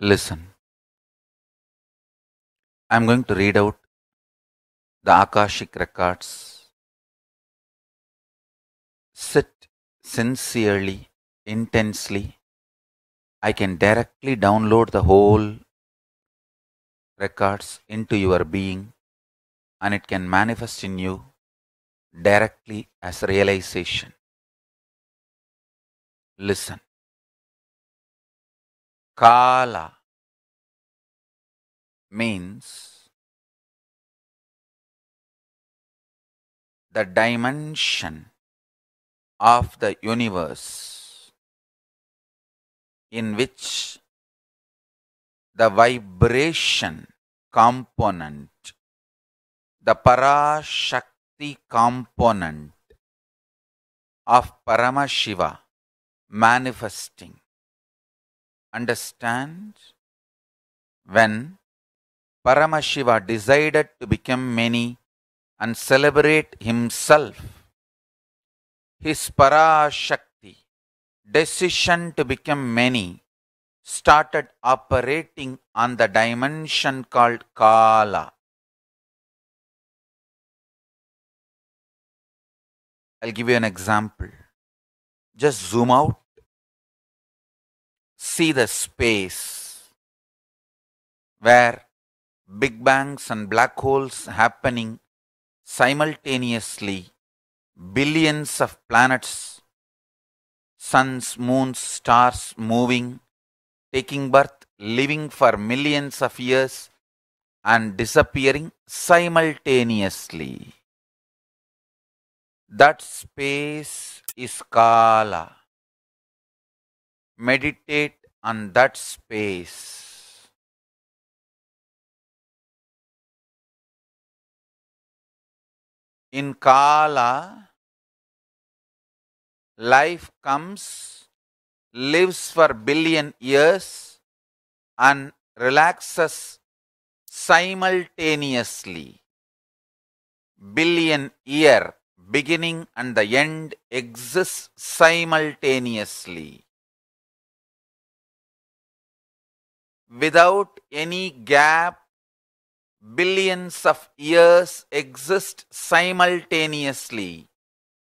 Listen. I'm going to read out the Akashic records. Sit sincerely, intensely. I can directly download the whole records into your being and it can manifest in you directly as realization. Listen. Kala means the dimension of the universe in which the vibration component, the Parashakti component of Paramashiva manifesting. Understand? When Paramashiva decided to become many and celebrate himself. His Parashakti, decision to become many, started operating on the dimension called Kala. I'll give you an example. Just zoom out, see the space where big bangs and black holes happening simultaneously, billions of planets, suns, moons, stars moving, taking birth, living for millions of years and disappearing simultaneously. That space is Kala. Meditate on that space. In Kala, life comes, lives for billion years, and relaxes simultaneously. Billion year, beginning and the end exists simultaneously. Without any gap billions of years exist simultaneously.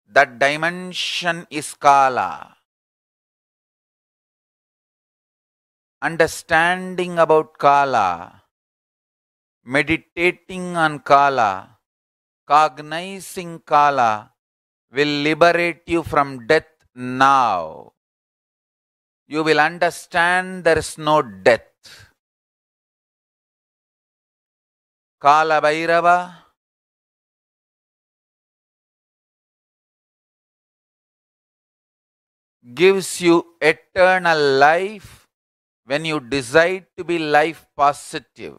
That dimension is Kala. Understanding about Kala, meditating on Kala, cognizing Kala will liberate you from death now. You will understand there is no death காலபைரவா gives you eternal life when you decide to be life positive.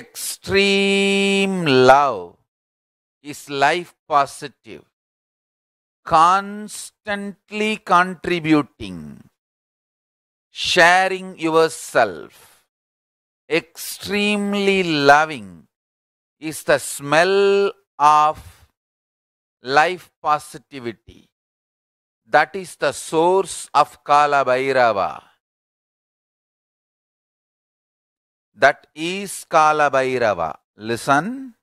Extreme love is life positive, constantly contributing sharing yourself, extremely loving is the smell of life positivity. That is the source of Kala Bhairava. That is Kala Bhairava. Listen.